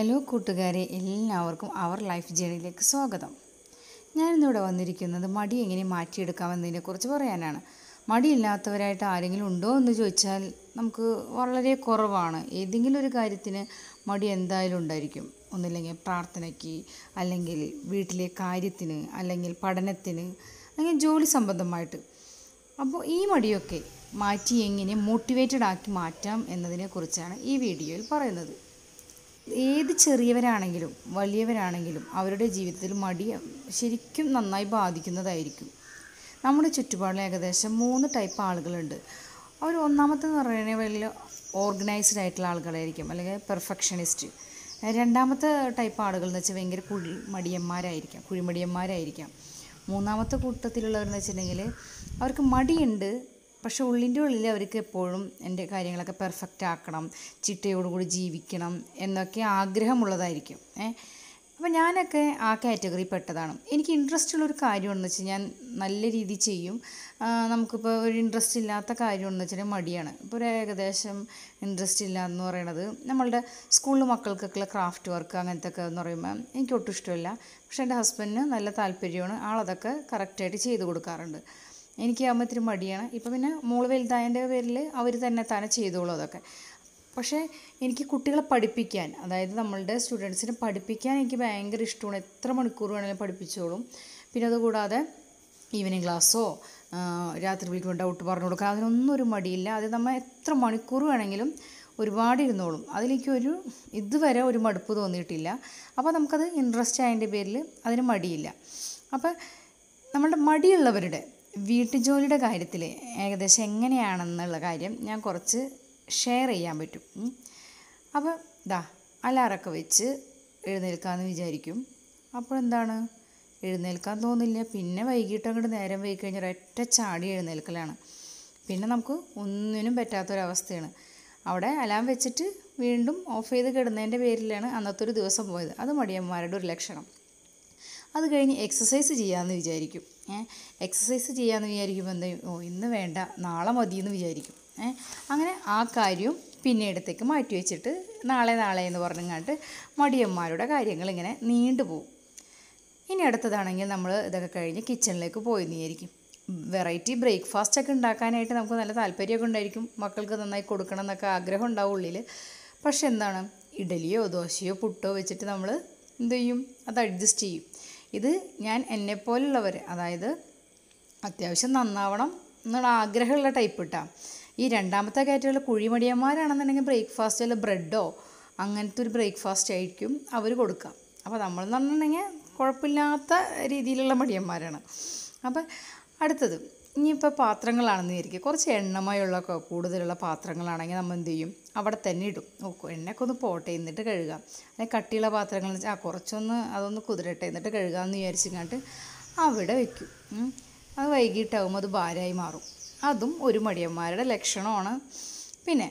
hello കൂട്ടുകാരെ എല്ലാവർക്കും our life ജേണിയിലേക്ക് സ്വാഗതം ഞാനിന്നിവിടെ വന്നിരിക്കുന്നത് മടി എങ്ങനെ മാറ്റിയെടുക്കാമെന്നതിനെക്കുറിച്ച് പറയാനാണ് മടിയില്ലാത്തവരായിട്ട് ആരെങ്കിലും ഉണ്ടോ എന്ന് ചോദിച്ചാൽ നമുക്ക് വളരെ കുറവാണ് ഏതെങ്കിലും ഒരു കാര്യത്തിന് മടി എന്തായാലും ഉണ്ടായിരിക്കും ഒന്നില്ലെങ്കിൽ പ്രാർത്ഥനയ്ക്ക് അല്ലെങ്കിൽ വീട്ടിലെ കാര്യത്തിന് അല്ലെങ്കിൽ പഠനത്തിന് അല്ലെങ്കിൽ ജോലി സംബന്ധമായിട്ട് അപ്പോൾ ഈ മടിയൊക്കെ മാറ്റി എങ്ങനെ മോട്ടിവേറ്റഡ് ആക്കി മാറ്റാം എന്നതിനെക്കുറിച്ചാണ് ഈ വീഡിയോയിൽ പറയുന്നത് ഏത് ചെറിയവരാണെങ്കിലും വലിയവരാണെങ്കിലും അവരുടെ ജീവിതത്തിൽ മടി ശരിക്കും നന്നായി ബാധിക്കുന്നതായിരിക്കും നമ്മുടെ ചുറ്റുപാടിൽ ഏകദേശം മൂന്ന് ടൈപ്പ് ആളുകളുണ്ട് അവർ ഒന്നാമത്തെന്ന് പറയുന്നത് വലിയ ഓർഗനൈസ്ഡ് ആയിട്ടുള്ള ആളുകളായിരിക്കും അല്ലെങ്കിൽ പെർഫെക്ഷനിസ്റ്റ് രണ്ടാമത്തെ ടൈപ്പ് ആളുകൾ എന്ന് വെച്ചാൽ ഭയങ്കര കുഴി മടിയന്മാരായിരിക്കാം കുഴിമടിയന്മാരായിരിക്കാം മൂന്നാമത്തെ കൂട്ടത്തിലുള്ളവരെന്ന് വെച്ചിട്ടുണ്ടെങ്കിൽ അവർക്ക് മടിയുണ്ട് പക്ഷേ ഉള്ളിൻ്റെ ഉള്ളിൽ അവർക്ക് എപ്പോഴും എൻ്റെ കാര്യങ്ങളൊക്കെ പെർഫെക്റ്റ് ആക്കണം ചിട്ടയോടുകൂടി ജീവിക്കണം എന്നൊക്കെ ആഗ്രഹമുള്ളതായിരിക്കും ഏഹ് അപ്പോൾ ഞാനൊക്കെ ആ കാറ്റഗറി പെട്ടതാണ് എനിക്ക് ഇൻട്രസ്റ്റ് ഉള്ളൊരു എന്ന് വെച്ചാൽ ഞാൻ നല്ല രീതി ചെയ്യും നമുക്കിപ്പോൾ ഒരു ഇൻട്രസ്റ്റ് ഇല്ലാത്ത എന്ന് വെച്ചാൽ മടിയാണ് ഇപ്പോൾ ഒരു ഏകദേശം ഇൻട്രസ്റ്റ് ഇല്ല എന്ന് പറയണത് നമ്മളുടെ സ്കൂളിൽ മക്കൾക്കൊക്കെ ക്രാഫ്റ്റ് വർക്ക് അങ്ങനത്തെ ഒക്കെ എന്ന് പറയുമ്പോൾ എനിക്ക് ഒട്ടും ഇഷ്ടമില്ല പക്ഷേ എൻ്റെ ഹസ്ബൻഡിന് നല്ല താല്പര്യമാണ് ആളതൊക്കെ കറക്റ്റായിട്ട് ചെയ്ത് കൊടുക്കാറുണ്ട് എനിക്കാകുമ്പോൾ ഇത്തിരി മടിയാണ് ഇപ്പം പിന്നെ മോള് വലുതായൻ്റെ പേരിൽ അവർ തന്നെ തന്നെ ചെയ്തോളൂ അതൊക്കെ പക്ഷേ എനിക്ക് കുട്ടികളെ പഠിപ്പിക്കാൻ അതായത് നമ്മളുടെ സ്റ്റുഡൻസിനെ പഠിപ്പിക്കാൻ എനിക്ക് ഭയങ്കര ഇഷ്ടമാണ് എത്ര മണിക്കൂർ വേണമെങ്കിലും പഠിപ്പിച്ചോളും പിന്നെ അതുകൂടാതെ ഈവനിങ് ക്ലാസ്സോ രാത്രി വിളിക്കുമ്പോൾ ഡൗട്ട് പറഞ്ഞു കൊടുക്കുക അതിനൊന്നും ഒരു മടിയില്ല അത് നമ്മൾ എത്ര മണിക്കൂർ വേണമെങ്കിലും ഒരുപാട് ഇരുന്നോളും അതിലേക്കൊരു ഇതുവരെ ഒരു മടുപ്പ് തോന്നിയിട്ടില്ല അപ്പോൾ നമുക്കത് ഇൻട്രസ്റ്റ് ആയതിൻ്റെ പേരിൽ അതിന് മടിയില്ല അപ്പോൾ നമ്മളുടെ മടിയുള്ളവരുടെ വീട്ടുജോലിയുടെ കാര്യത്തിൽ ഏകദേശം എങ്ങനെയാണെന്നുള്ള കാര്യം ഞാൻ കുറച്ച് ഷെയർ ചെയ്യാൻ പറ്റും അപ്പോൾ ദാ അലാറൊക്കെ വെച്ച് എഴുന്നേൽക്കാമെന്ന് വിചാരിക്കും അപ്പോൾ എന്താണ് എഴുന്നേൽക്കാൻ തോന്നില്ല പിന്നെ വൈകിട്ട് അങ്ങോട്ട് നേരം വൈകി കഴിഞ്ഞാൽ ഒരൊറ്റ ചാടി എഴുന്നേൽക്കലാണ് പിന്നെ നമുക്ക് ഒന്നിനും പറ്റാത്തൊരവസ്ഥയാണ് അവിടെ അലാം വെച്ചിട്ട് വീണ്ടും ഓഫ് ചെയ്ത് കിടന്നതിൻ്റെ പേരിലാണ് അന്നത്തെ ഒരു ദിവസം പോയത് അത് മടിയന്മാരുടെ ഒരു ലക്ഷണം അത് കഴിഞ്ഞ് എക്സസൈസ് ചെയ്യാമെന്ന് വിചാരിക്കും എക്സസൈസ് ചെയ്യാമെന്ന് വിചാരിക്കുമ്പോൾ എന്താ ഓ ഇന്ന് വേണ്ട നാളെ മതി എന്ന് വിചാരിക്കും അങ്ങനെ ആ കാര്യവും പിന്നീടത്തേക്ക് മാറ്റി വെച്ചിട്ട് നാളെ നാളെ എന്ന് പറഞ്ഞങ്ങാണ്ട് മടിയന്മാരുടെ കാര്യങ്ങൾ ഇങ്ങനെ നീണ്ടുപോകും ഇനി അടുത്തതാണെങ്കിൽ നമ്മൾ ഇതൊക്കെ കഴിഞ്ഞ് കിച്ചണിലേക്ക് പോയി നീയിരിക്കും വെറൈറ്റി ബ്രേക്ക്ഫാസ്റ്റ് ഒക്കെ ഉണ്ടാക്കാനായിട്ട് നമുക്ക് നല്ല താല്പര്യമൊക്കെ ഉണ്ടായിരിക്കും മക്കൾക്ക് നന്നായി കൊടുക്കണം എന്നൊക്കെ ആഗ്രഹം ഉണ്ടാവും ഉള്ളിൽ പക്ഷെ എന്താണ് ഇഡലിയോ ദോശയോ പുട്ടോ വെച്ചിട്ട് നമ്മൾ എന്ത് ചെയ്യും അത് അഡ്ജസ്റ്റ് ചെയ്യും ഇത് ഞാൻ എന്നെപ്പോലുള്ളവർ അതായത് അത്യാവശ്യം നന്നാവണം എന്നുള്ള ആഗ്രഹമുള്ള ടൈപ്പ് ഇട്ടാം ഈ രണ്ടാമത്തെ കാറ്റഗറിയിൽ കുഴിമടിയന്മാരാണെന്നുണ്ടെങ്കിൽ ബ്രേക്ക്ഫാസ്റ്റ് അല്ലെങ്കിൽ ബ്രെഡോ അങ്ങനത്തെ ഒരു ബ്രേക്ക്ഫാസ്റ്റ് ആയിരിക്കും അവർ കൊടുക്കുക അപ്പോൾ എന്ന് പറഞ്ഞിട്ടുണ്ടെങ്കിൽ കുഴപ്പമില്ലാത്ത രീതിയിലുള്ള മടിയന്മാരാണ് അപ്പം അടുത്തത് ഇനിയിപ്പോൾ പാത്രങ്ങളാണെന്ന് വിചാരിക്കുക കുറച്ച് എണ്ണമയുള്ള കൂടുതലുള്ള പാത്രങ്ങളാണെങ്കിൽ നമ്മൾ എന്ത് ചെയ്യും അവിടെ തന്നെ ഇടും നോക്കും എണ്ണയൊക്കെ ഒന്ന് പോട്ടെ എന്നിട്ട് കഴുകാം അല്ലെങ്കിൽ കട്ടിയുള്ള പാത്രങ്ങൾ ആ കുറച്ചൊന്ന് അതൊന്ന് കുതിരട്ടെ എന്നിട്ട് കഴുകാമെന്ന് വിചാരിച്ചിങ്ങാണ്ട് അവിടെ വയ്ക്കും അത് വൈകിട്ടാകുമ്പോൾ അത് ഭാരമായി മാറും അതും ഒരു മടിയന്മാരുടെ ലക്ഷണമാണ് പിന്നെ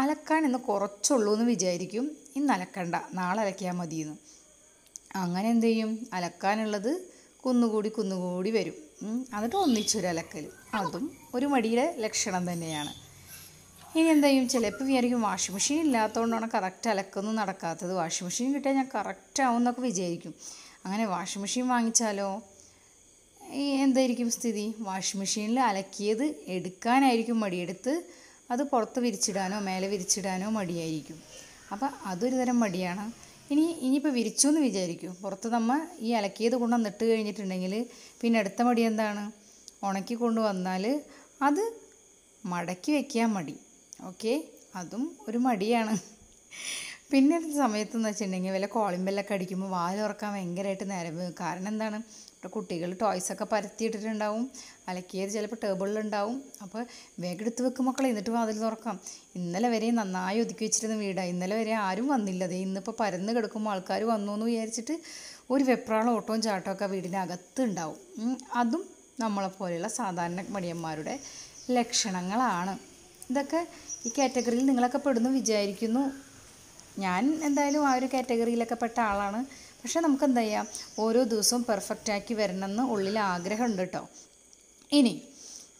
അലക്കാൻ ഇന്ന് കുറച്ചുള്ളൂ എന്ന് വിചാരിക്കും ഇന്ന് അലക്കണ്ട നാളെ അലക്കിയാൽ മതിയെന്ന് അങ്ങനെ എന്ത് ചെയ്യും അലക്കാനുള്ളത് കുന്നുകൂടി കുന്നുകൂടി വരും എന്നിട്ട് ഒന്നിച്ചൊരലക്കൽ അതും ഒരു മടിയുടെ ലക്ഷണം തന്നെയാണ് ഇനി എന്താ ചെയ്യും ചിലപ്പോൾ വിചാരിക്കും വാഷിംഗ് മെഷീൻ ഇല്ലാത്തതുകൊണ്ടാണ് കറക്റ്റ് അലക്കൊന്നും നടക്കാത്തത് വാഷിംഗ് മെഷീൻ കിട്ടിയാൽ ഞാൻ കറക്റ്റ് ആവും എന്നൊക്കെ വിചാരിക്കും അങ്ങനെ വാഷിംഗ് മെഷീൻ വാങ്ങിച്ചാലോ ഈ എന്തായിരിക്കും സ്ഥിതി വാഷിംഗ് മെഷീനിൽ അലക്കിയത് എടുക്കാനായിരിക്കും മടിയെടുത്ത് അത് പുറത്ത് വിരിച്ചിടാനോ മേലെ വിരിച്ചിടാനോ മടിയായിരിക്കും അപ്പോൾ അതൊരു തരം മടിയാണ് ഇനി ഇനിയിപ്പോൾ വിരിച്ചു എന്ന് വിചാരിക്കും പുറത്ത് നമ്മൾ ഈ അലക്കിയത് കൊണ്ടുവന്ന് ഇട്ട് കഴിഞ്ഞിട്ടുണ്ടെങ്കിൽ പിന്നെ അടുത്ത മടി എന്താണ് ഉണക്കി കൊണ്ടുവന്നാൽ അത് മടക്കി വയ്ക്കാൻ മടി ഓക്കെ അതും ഒരു മടിയാണ് പിന്നെ ഒരു സമയത്തെന്ന് വെച്ചിട്ടുണ്ടെങ്കിൽ വല്ല ബെല്ലൊക്കെ അടിക്കുമ്പോൾ വാലുറക്കാൻ ഭയങ്കരമായിട്ട് നേരം കാരണം എന്താണ് ഇവിടെ കുട്ടികൾ ടോയ്സൊക്കെ പരത്തിയിട്ടിട്ടുണ്ടാവും അലക്കിയത് ചിലപ്പോൾ ടേബിളിലുണ്ടാവും അപ്പോൾ വേഗം എടുത്ത് വെക്കും മക്കളെ എന്നിട്ട് വാതിൽ തുറക്കാം ഇന്നലെ വരെ നന്നായി ഒതുക്കി വെച്ചിരുന്ന വീടാണ് ഇന്നലെ വരെ ആരും വന്നില്ല അതേ ഇന്നിപ്പോൾ പരന്ന് കിടക്കുമ്പോൾ ആൾക്കാർ വന്നു എന്ന് വിചാരിച്ചിട്ട് ഒരു വെപ്രാളം ഓട്ടവും ചാട്ടവും ഒക്കെ വീടിനകത്ത് ഉണ്ടാവും അതും നമ്മളെപ്പോലെയുള്ള സാധാരണ മടിയന്മാരുടെ ലക്ഷണങ്ങളാണ് ഇതൊക്കെ ഈ കാറ്റഗറിയിൽ നിങ്ങളൊക്കെ പെടുന്നു വിചാരിക്കുന്നു ഞാൻ എന്തായാലും ആ ഒരു കാറ്റഗറിയിലൊക്കെ പെട്ട ആളാണ് പക്ഷേ നമുക്ക് എന്താ ചെയ്യാം ഓരോ ദിവസവും പെർഫെക്റ്റാക്കി വരണമെന്ന് ഉള്ളിൽ ആഗ്രഹമുണ്ട് കേട്ടോ ഇനി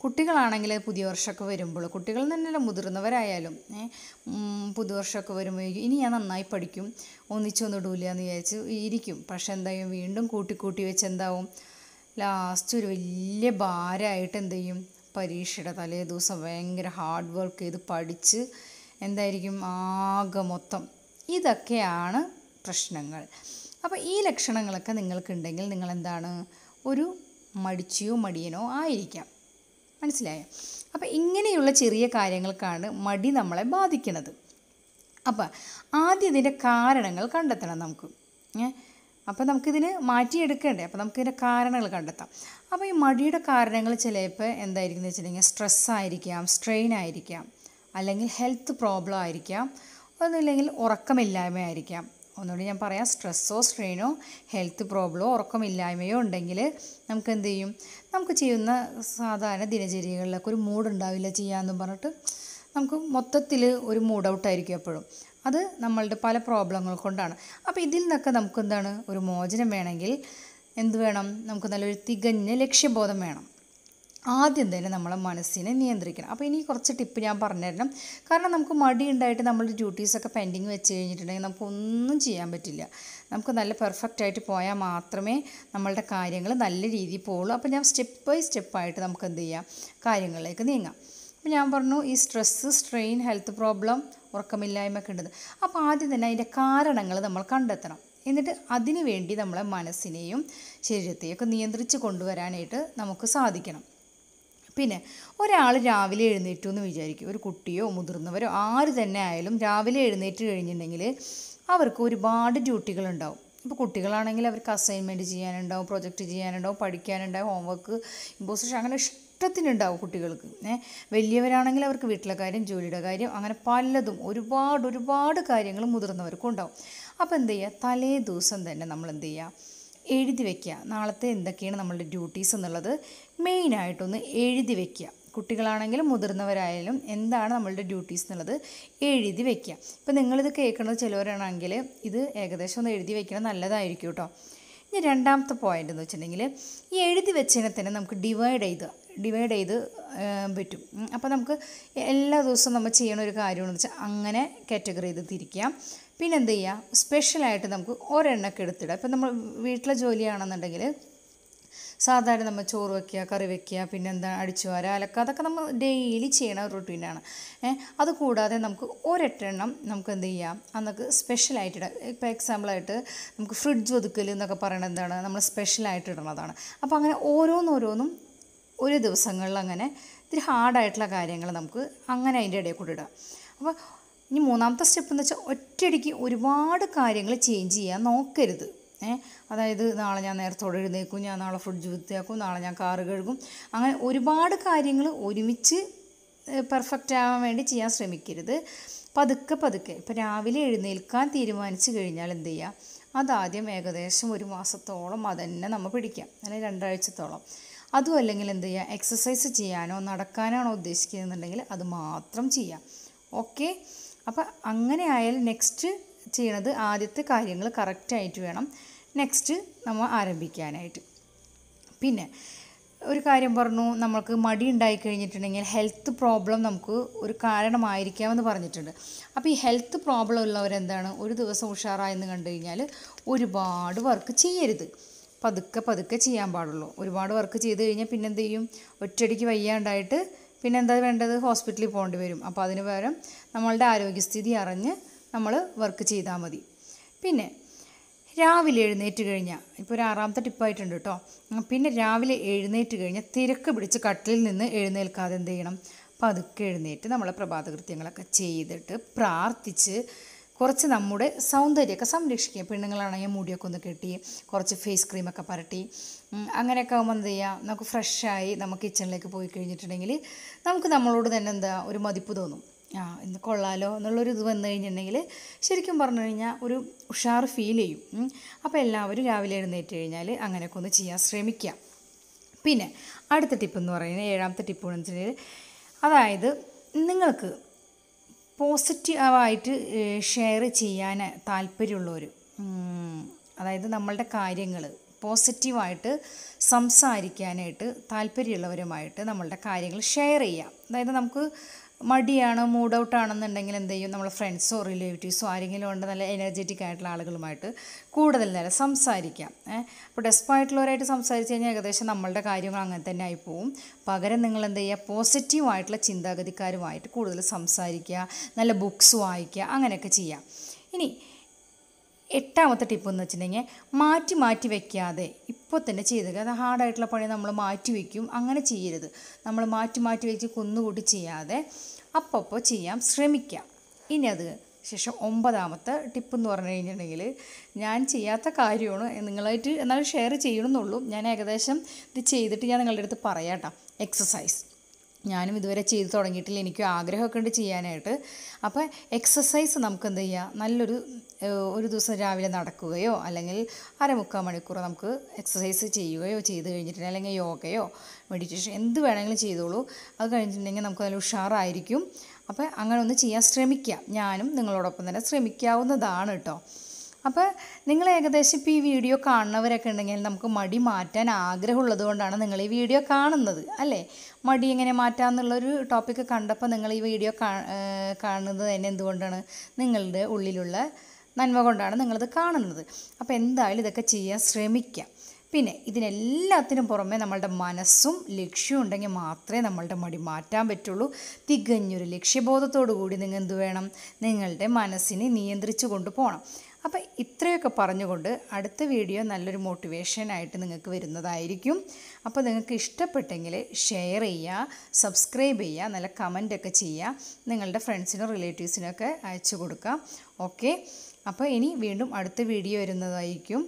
കുട്ടികളാണെങ്കിൽ പുതിയ വർഷമൊക്കെ വരുമ്പോൾ കുട്ടികൾ തന്നെയല്ല മുതിർന്നവരായാലും വർഷമൊക്കെ വരുമ്പോൾ ഇനി ഞാൻ നന്നായി പഠിക്കും ഒന്നിച്ചൊന്നും ഇടൂല എന്ന് വിചാരിച്ച് ഇരിക്കും പക്ഷെ എന്തായാലും വീണ്ടും കൂട്ടിക്കൂട്ടി വെച്ച് എന്താവും ലാസ്റ്റ് ഒരു വലിയ ഭാരമായിട്ട് എന്ത് ചെയ്യും പരീക്ഷയുടെ തലേ ദിവസം ഭയങ്കര ഹാർഡ് വർക്ക് ചെയ്ത് പഠിച്ച് എന്തായിരിക്കും ആകെ മൊത്തം ഇതൊക്കെയാണ് പ്രശ്നങ്ങൾ അപ്പോൾ ഈ ലക്ഷണങ്ങളൊക്കെ നിങ്ങൾക്കുണ്ടെങ്കിൽ നിങ്ങളെന്താണ് ഒരു മടിച്ചിയോ മടിയനോ ആയിരിക്കാം മനസ്സിലായോ അപ്പോൾ ഇങ്ങനെയുള്ള ചെറിയ കാര്യങ്ങൾക്കാണ് മടി നമ്മളെ ബാധിക്കുന്നത് അപ്പോൾ ആദ്യം ഇതിൻ്റെ കാരണങ്ങൾ കണ്ടെത്തണം നമുക്ക് അപ്പോൾ നമുക്കിതിന് മാറ്റിയെടുക്കേണ്ടേ അപ്പോൾ നമുക്കിതിൻ്റെ കാരണങ്ങൾ കണ്ടെത്താം അപ്പോൾ ഈ മടിയുടെ കാരണങ്ങൾ ചിലപ്പോൾ എന്തായിരിക്കും എന്ന് വെച്ചിട്ടുണ്ടെങ്കിൽ സ്ട്രെസ്സായിരിക്കാം ആയിരിക്കാം സ്ട്രെയിൻ ആയിരിക്കാം അല്ലെങ്കിൽ ഹെൽത്ത് പ്രോബ്ലം ആയിരിക്കാം ഒന്നുമില്ലെങ്കിൽ ഉറക്കമില്ലായ്മ ആയിരിക്കാം ഒന്നുകൂടി ഞാൻ പറയാം സ്ട്രെസ്സോ സ്ട്രെയിനോ ഹെൽത്ത് പ്രോബ്ലമോ ഉറക്കമില്ലായ്മയോ ഉണ്ടെങ്കിൽ നമുക്ക് എന്ത് ചെയ്യും നമുക്ക് ചെയ്യുന്ന സാധാരണ ദിനചര്യകളിലൊക്കെ ഒരു മൂഡ് ഉണ്ടാവില്ല ചെയ്യാമെന്നും പറഞ്ഞിട്ട് നമുക്ക് മൊത്തത്തിൽ ഒരു മൂഡ് ഔട്ടായിരിക്കും എപ്പോഴും അത് നമ്മളുടെ പല പ്രോബ്ലങ്ങൾ കൊണ്ടാണ് അപ്പോൾ ഇതിൽ നിന്നൊക്കെ നമുക്ക് എന്താണ് ഒരു മോചനം വേണമെങ്കിൽ എന്ത് വേണം നമുക്ക് നല്ലൊരു തികഞ്ഞ ലക്ഷ്യബോധം വേണം ആദ്യം തന്നെ നമ്മളെ മനസ്സിനെ നിയന്ത്രിക്കണം അപ്പോൾ ഇനി കുറച്ച് ടിപ്പ് ഞാൻ പറഞ്ഞുതരണം കാരണം നമുക്ക് മടി ഉണ്ടായിട്ട് നമ്മൾ ഡ്യൂട്ടീസൊക്കെ പെൻഡിങ് വെച്ച് കഴിഞ്ഞിട്ടുണ്ടെങ്കിൽ നമുക്കൊന്നും ചെയ്യാൻ പറ്റില്ല നമുക്ക് നല്ല പെർഫെക്റ്റ് ആയിട്ട് പോയാൽ മാത്രമേ നമ്മളുടെ കാര്യങ്ങൾ നല്ല രീതിയിൽ പോകുള്ളൂ അപ്പോൾ ഞാൻ സ്റ്റെപ്പ് ബൈ സ്റ്റെപ്പായിട്ട് നമുക്ക് എന്ത് ചെയ്യാം കാര്യങ്ങളിലേക്ക് നീങ്ങാം അപ്പോൾ ഞാൻ പറഞ്ഞു ഈ സ്ട്രെസ്സ് സ്ട്രെയിൻ ഹെൽത്ത് പ്രോബ്ലം ഒക്കെ ഉണ്ടത് അപ്പോൾ ആദ്യം തന്നെ അതിൻ്റെ കാരണങ്ങൾ നമ്മൾ കണ്ടെത്തണം എന്നിട്ട് അതിനു വേണ്ടി നമ്മളെ മനസ്സിനെയും ശരീരത്തെയും ഒക്കെ നിയന്ത്രിച്ച് കൊണ്ടുവരാനായിട്ട് നമുക്ക് സാധിക്കണം പിന്നെ ഒരാൾ രാവിലെ എഴുന്നേറ്റു എന്ന് വിചാരിക്കും ഒരു കുട്ടിയോ മുതിർന്നവരോ ആര് തന്നെ ആയാലും രാവിലെ എഴുന്നേറ്റ് കഴിഞ്ഞിട്ടുണ്ടെങ്കിൽ അവർക്ക് ഒരുപാട് ഡ്യൂട്ടികളുണ്ടാവും ഇപ്പോൾ കുട്ടികളാണെങ്കിൽ അവർക്ക് അസൈൻമെൻറ്റ് ചെയ്യാനുണ്ടാവും പ്രൊജക്റ്റ് ചെയ്യാനുണ്ടാവും പഠിക്കാനുണ്ടാവും ഹോംവർക്ക് ഇമ്പോസിഷൻ അങ്ങനെ ഇഷ്ടത്തിനുണ്ടാവും കുട്ടികൾക്ക് വലിയവരാണെങ്കിൽ അവർക്ക് വീട്ടിലെ കാര്യം ജോലിയുടെ കാര്യം അങ്ങനെ പലതും ഒരുപാട് ഒരുപാട് കാര്യങ്ങൾ മുതിർന്നവർക്കും ഉണ്ടാവും അപ്പോൾ എന്ത് ചെയ്യുക തലേ ദിവസം തന്നെ നമ്മൾ എന്ത് ചെയ്യുക എഴുതി വയ്ക്കുക നാളത്തെ എന്തൊക്കെയാണ് നമ്മളുടെ ഡ്യൂട്ടീസ് എന്നുള്ളത് മെയിനായിട്ടൊന്ന് എഴുതി വയ്ക്കുക കുട്ടികളാണെങ്കിലും മുതിർന്നവരായാലും എന്താണ് നമ്മളുടെ ഡ്യൂട്ടീസ് എന്നുള്ളത് എഴുതി വയ്ക്കുക ഇപ്പം നിങ്ങളിത് കേൾക്കുന്നത് ചിലവരാണെങ്കിൽ ഇത് ഏകദേശം ഒന്ന് എഴുതി വയ്ക്കണം നല്ലതായിരിക്കും കേട്ടോ ഇനി രണ്ടാമത്തെ പോയിൻ്റ് എന്ന് വെച്ചിട്ടുണ്ടെങ്കിൽ ഈ എഴുതി വെച്ചതിനെ തന്നെ നമുക്ക് ഡിവൈഡ് ചെയ്ത് ഡിവൈഡ് ചെയ്ത് പറ്റും അപ്പോൾ നമുക്ക് എല്ലാ ദിവസവും നമ്മൾ ചെയ്യണ ഒരു കാര്യമെന്ന് വെച്ചാൽ അങ്ങനെ കാറ്റഗറി ചെയ്ത് തിരിക്കാം പിന്നെ എന്ത് ചെയ്യുക സ്പെഷ്യലായിട്ട് നമുക്ക് ഒരെണ്ണമൊക്കെ എടുത്തിടാം ഇപ്പം നമ്മൾ വീട്ടിലെ ജോലിയാണെന്നുണ്ടെങ്കിൽ സാധാരണ നമ്മൾ ചോറ് വയ്ക്കുക കറി പിന്നെ പിന്നെന്താ അടിച്ചു വാര അലക്ക അതൊക്കെ നമ്മൾ ഡെയിലി ചെയ്യണ റുട്ടീനാണ് അത് കൂടാതെ നമുക്ക് ഒരെട്ടെണ്ണം നമുക്ക് എന്ത് ചെയ്യാം അന്നൊക്കെ സ്പെഷ്യലായിട്ട് ഇടാം ഇപ്പോൾ എക്സാമ്പിളായിട്ട് നമുക്ക് ഫ്രിഡ്ജ് ഒതുക്കൽ എന്നൊക്കെ പറയുന്നത് എന്താണ് നമ്മൾ സ്പെഷ്യലായിട്ട് ഇടണതാണ് അപ്പോൾ അങ്ങനെ ഓരോന്നോരോന്നും ഒരു ദിവസങ്ങളിൽ അങ്ങനെ ഇത്തിരി ഹാർഡായിട്ടുള്ള കാര്യങ്ങൾ നമുക്ക് അങ്ങനെ അതിൻ്റെ ഇടയിൽ കൂടെ ഇടാം അപ്പോൾ ഇനി മൂന്നാമത്തെ സ്റ്റെപ്പ് എന്ന് വെച്ചാൽ ഒറ്റയടിക്ക് ഒരുപാട് കാര്യങ്ങൾ ചേഞ്ച് ചെയ്യാൻ നോക്കരുത് അതായത് നാളെ ഞാൻ നേരത്തോടെ എഴുന്നേക്കും ഞാൻ നാളെ ഫുഡ് വൃത്തിയാക്കും നാളെ ഞാൻ കാറ് കഴുകും അങ്ങനെ ഒരുപാട് കാര്യങ്ങൾ ഒരുമിച്ച് പെർഫെക്റ്റ് ആവാൻ വേണ്ടി ചെയ്യാൻ ശ്രമിക്കരുത് പതുക്കെ പതുക്കെ ഇപ്പം രാവിലെ എഴുന്നേൽക്കാൻ തീരുമാനിച്ചു കഴിഞ്ഞാൽ എന്ത് ചെയ്യുക അതാദ്യം ഏകദേശം ഒരു മാസത്തോളം അതന്നെ നമ്മൾ പിടിക്കാം അല്ലെങ്കിൽ രണ്ടാഴ്ചത്തോളം അതും അല്ലെങ്കിൽ എന്ത് ചെയ്യുക എക്സസൈസ് ചെയ്യാനോ നടക്കാനാണോ ഉദ്ദേശിക്കുന്നതെന്നുണ്ടെങ്കിൽ അത് മാത്രം ചെയ്യാം ഓക്കെ അപ്പോൾ അങ്ങനെ ആയാൽ നെക്സ്റ്റ് ചെയ്യണത് ആദ്യത്തെ കാര്യങ്ങൾ കറക്റ്റായിട്ട് വേണം നെക്സ്റ്റ് നമ്മൾ ആരംഭിക്കാനായിട്ട് പിന്നെ ഒരു കാര്യം പറഞ്ഞു നമ്മൾക്ക് മടി ഉണ്ടായി കഴിഞ്ഞിട്ടുണ്ടെങ്കിൽ ഹെൽത്ത് പ്രോബ്ലം നമുക്ക് ഒരു കാരണമായിരിക്കാമെന്ന് പറഞ്ഞിട്ടുണ്ട് അപ്പോൾ ഈ ഹെൽത്ത് പ്രോബ്ലം ഉള്ളവരെന്താണ് ഒരു ദിവസം ഉഷാറായെന്ന് കണ്ടു കഴിഞ്ഞാൽ ഒരുപാട് വർക്ക് ചെയ്യരുത് പതുക്കെ പതുക്കെ ചെയ്യാൻ പാടുള്ളൂ ഒരുപാട് വർക്ക് ചെയ്ത് കഴിഞ്ഞാൽ പിന്നെന്ത് ചെയ്യും ഒറ്റയടിക്ക് വയ്യാണ്ടായിട്ട് പിന്നെ എന്താ വേണ്ടത് ഹോസ്പിറ്റലിൽ പോകേണ്ടി വരും അപ്പോൾ അതിന് പകരം നമ്മളുടെ ആരോഗ്യസ്ഥിതി അറിഞ്ഞ് നമ്മൾ വർക്ക് ചെയ്താൽ മതി പിന്നെ രാവിലെ എഴുന്നേറ്റ് കഴിഞ്ഞാൽ ഇപ്പോൾ ഒരു ആറാമത്തെ ടിപ്പായിട്ടുണ്ട് കേട്ടോ പിന്നെ രാവിലെ എഴുന്നേറ്റ് കഴിഞ്ഞാൽ തിരക്ക് പിടിച്ച് കട്ടിലിൽ നിന്ന് എഴുന്നേൽക്കാതെ എന്ത് ചെയ്യണം പതുക്കെ എഴുന്നേറ്റ് നമ്മളെ പ്രഭാതകൃത്യങ്ങളൊക്കെ ചെയ്തിട്ട് പ്രാർത്ഥിച്ച് കുറച്ച് നമ്മുടെ സൗന്ദര്യമൊക്കെ സംരക്ഷിക്കുക പെണ്ണുങ്ങളാണെങ്കിൽ മുടിയൊക്കെ ഒന്ന് കെട്ടി കുറച്ച് ഫേസ് ക്രീമൊക്കെ പരട്ടി അങ്ങനെയൊക്കെ ആകുമ്പോൾ എന്ത് ചെയ്യുക നമുക്ക് ഫ്രഷായി നമുക്ക് കിച്ചണിലേക്ക് പോയി കഴിഞ്ഞിട്ടുണ്ടെങ്കിൽ നമുക്ക് നമ്മളോട് തന്നെ എന്താ ഒരു മതിപ്പ് തോന്നും ആ ഇന്ന് കൊള്ളാലോ എന്നുള്ളൊരു ഇത് വന്നു കഴിഞ്ഞിട്ടുണ്ടെങ്കിൽ ശരിക്കും പറഞ്ഞു കഴിഞ്ഞാൽ ഒരു ഉഷാർ ഫീൽ ചെയ്യും അപ്പോൾ എല്ലാവരും രാവിലെ എഴുന്നേറ്റ് കഴിഞ്ഞാൽ അങ്ങനെയൊക്കെ ഒന്ന് ചെയ്യാൻ ശ്രമിക്കുക പിന്നെ അടുത്ത ടിപ്പ് എന്ന് പറയുന്നത് ഏഴാമത്തെ ടിപ്പ് എന്ന് വെച്ചിട്ടുണ്ടെങ്കിൽ അതായത് നിങ്ങൾക്ക് പോസിറ്റീവായിട്ട് ഷെയർ ചെയ്യാൻ താല്പര്യമുള്ളവർ അതായത് നമ്മളുടെ കാര്യങ്ങൾ പോസിറ്റീവായിട്ട് സംസാരിക്കാനായിട്ട് താല്പര്യമുള്ളവരുമായിട്ട് നമ്മളുടെ കാര്യങ്ങൾ ഷെയർ ചെയ്യാം അതായത് നമുക്ക് മടിയാണ് മൂഡ് ഔട്ട് ആണെന്നുണ്ടെങ്കിൽ എന്ത് ചെയ്യും നമ്മൾ ഫ്രണ്ട്സോ റിലേറ്റീവ്സോ ആരെങ്കിലും ഉണ്ട് നല്ല എനർജറ്റിക് ആയിട്ടുള്ള ആളുകളുമായിട്ട് കൂടുതൽ നേരം സംസാരിക്കാം അപ്പോൾ ഡെസ്പായിട്ടുള്ളവരായിട്ട് സംസാരിച്ച് കഴിഞ്ഞാൽ ഏകദേശം നമ്മളുടെ കാര്യങ്ങൾ അങ്ങനെ തന്നെ ആയിപ്പോവും പകരം നിങ്ങൾ എന്ത് ചെയ്യുക പോസിറ്റീവായിട്ടുള്ള ചിന്താഗതിക്കാരുമായിട്ട് കൂടുതൽ സംസാരിക്കുക നല്ല ബുക്സ് വായിക്കുക അങ്ങനെയൊക്കെ ചെയ്യാം ഇനി എട്ടാമത്തെ ടിപ്പ് എന്ന് വെച്ചിട്ടുണ്ടെങ്കിൽ മാറ്റി മാറ്റി വെക്കാതെ ഇപ്പോൾ തന്നെ ചെയ്ത് അത് ഹാർഡായിട്ടുള്ള പണി നമ്മൾ മാറ്റി വയ്ക്കും അങ്ങനെ ചെയ്യരുത് നമ്മൾ മാറ്റി മാറ്റി വെച്ച് കുന്നുകൂട്ടി ചെയ്യാതെ അപ്പപ്പോൾ ചെയ്യാം ശ്രമിക്കാം ഇനി അത് ശേഷം ഒമ്പതാമത്തെ ടിപ്പ് എന്ന് പറഞ്ഞു കഴിഞ്ഞിട്ടുണ്ടെങ്കിൽ ഞാൻ ചെയ്യാത്ത കാര്യമാണ് നിങ്ങളായിട്ട് എന്നാലും ഷെയർ ചെയ്യണമെന്നുള്ളൂ ഞാൻ ഏകദേശം ഇത് ചെയ്തിട്ട് ഞാൻ നിങ്ങളുടെ അടുത്ത് പറയാം കേട്ടോ എക്സസൈസ് ഞാനും ഇതുവരെ ചെയ്ത് തുടങ്ങിയിട്ടില്ല എനിക്കും ആഗ്രഹമൊക്കെ ഉണ്ട് ചെയ്യാനായിട്ട് അപ്പോൾ എക്സസൈസ് നമുക്ക് എന്ത് ചെയ്യാം നല്ലൊരു ഒരു ദിവസം രാവിലെ നടക്കുകയോ അല്ലെങ്കിൽ അരമുക്കാൽ മണിക്കൂർ നമുക്ക് എക്സസൈസ് ചെയ്യുകയോ ചെയ്ത് കഴിഞ്ഞിട്ടുണ്ടെങ്കിൽ അല്ലെങ്കിൽ യോഗയോ മെഡിറ്റേഷൻ എന്ത് വേണമെങ്കിലും ചെയ്തോളൂ അത് കഴിഞ്ഞിട്ടുണ്ടെങ്കിൽ നമുക്ക് നല്ല ഉഷാറായിരിക്കും അപ്പോൾ അങ്ങനെ ഒന്ന് ചെയ്യാൻ ശ്രമിക്കാം ഞാനും നിങ്ങളോടൊപ്പം തന്നെ ശ്രമിക്കാവുന്നതാണ് കേട്ടോ അപ്പോൾ നിങ്ങൾ ഏകദേശം ഇപ്പോൾ ഈ വീഡിയോ കാണുന്നവരൊക്കെ ഉണ്ടെങ്കിൽ നമുക്ക് മടി മാറ്റാൻ ആഗ്രഹമുള്ളത് കൊണ്ടാണ് നിങ്ങൾ ഈ വീഡിയോ കാണുന്നത് അല്ലേ മടി എങ്ങനെ മാറ്റാമെന്നുള്ളൊരു ടോപ്പിക്ക് കണ്ടപ്പോൾ നിങ്ങൾ ഈ വീഡിയോ കാണുന്നത് തന്നെ എന്തുകൊണ്ടാണ് നിങ്ങളുടെ ഉള്ളിലുള്ള നന്മ കൊണ്ടാണ് നിങ്ങളിത് കാണുന്നത് അപ്പോൾ എന്തായാലും ഇതൊക്കെ ചെയ്യാൻ ശ്രമിക്കുക പിന്നെ ഇതിനെല്ലാത്തിനും പുറമെ നമ്മളുടെ മനസ്സും ലക്ഷ്യവും ഉണ്ടെങ്കിൽ മാത്രമേ നമ്മളുടെ മടി മാറ്റാൻ പറ്റുള്ളൂ തികഞ്ഞൊരു ലക്ഷ്യബോധത്തോടു കൂടി നിങ്ങൾ എന്ത് വേണം നിങ്ങളുടെ മനസ്സിനെ നിയന്ത്രിച്ചു കൊണ്ടുപോകണം അപ്പോൾ ഇത്രയൊക്കെ പറഞ്ഞുകൊണ്ട് അടുത്ത വീഡിയോ നല്ലൊരു മോട്ടിവേഷനായിട്ട് നിങ്ങൾക്ക് വരുന്നതായിരിക്കും അപ്പോൾ നിങ്ങൾക്ക് ഇഷ്ടപ്പെട്ടെങ്കിൽ ഷെയർ ചെയ്യുക സബ്സ്ക്രൈബ് ചെയ്യുക നല്ല കമൻ്റൊക്കെ ചെയ്യുക നിങ്ങളുടെ ഫ്രണ്ട്സിനും റിലേറ്റീവ്സിനൊക്കെ അയച്ചു കൊടുക്കുക ഓക്കെ അപ്പോൾ ഇനി വീണ്ടും അടുത്ത വീഡിയോ വരുന്നതായിരിക്കും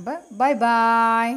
അപ്പോൾ ബൈ ബായ്